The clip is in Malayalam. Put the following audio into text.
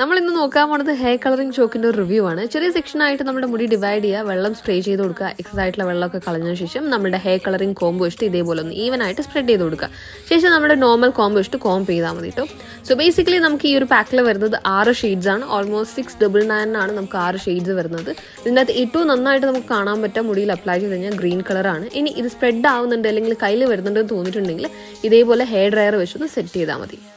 നമ്മൾ ഇന്ന് നോക്കാൻ പോണത് ഹെയർ കളറിംഗ് ഷോക്കിന്റെ ഒരു റിവ്യൂ ആണ് ചെറിയ സെക്ഷൻ ആയിട്ട് നമ്മുടെ മുടി ഡിവൈഡ് ചെയ്യുക വെള്ളം സ്പ്രേ ചെയ്ത് കൊടുക്കുക എക്സസ് ആയിട്ടുള്ള വെള്ളമൊക്കെ കളഞ്ഞതിന് ശേഷം നമ്മുടെ ഹെയർ കളറിംഗ് കോംബോ വെച്ചിട്ട് ഇതേപോലെ ഒന്ന് ഈവൻ ആയിട്ട് സ്പ്രെഡ് ചെയ്ത് കൊടുക്കുക ശേഷം നമ്മുടെ നോർമൽ കോംബോ വെച്ചിട്ട് കോംബ് ചെയ്താൽ മതി കേട്ടോ സോ ബേസിക്കലി നമുക്ക് ഈ ഒരു പാക്കിൽ വരുന്നത് ആറ് ഷെയ്ഡ്സ് ആണ് ഓൾമോസ്റ്റ് സിക്സ് ഡബിൾ നയൻ ആണ് നമുക്ക് ആറ് ഷെയ്ഡ്സ് വരുന്നത് ഇതിൻ്റെ അകത്ത് ഏറ്റവും നന്നായിട്ട് നമുക്ക് കാണാൻ പറ്റുക മുടിയിൽ അപ്ലൈ ചെയ്ത് കഴിഞ്ഞാൽ ഗ്രീൻ കളറാണ് ഇനി ഇത് സ്പ്രെഡ് ആവുന്നുണ്ട് അല്ലെങ്കിൽ കയ്യിൽ വരുന്നുണ്ടെന്ന് തോന്നിയിട്ടുണ്ടെങ്കിൽ ഇതേപോലെ ഹെയർ ഡ്രയർ വെച്ചൊന്ന് സെറ്റ് ചെയ്താൽ മതി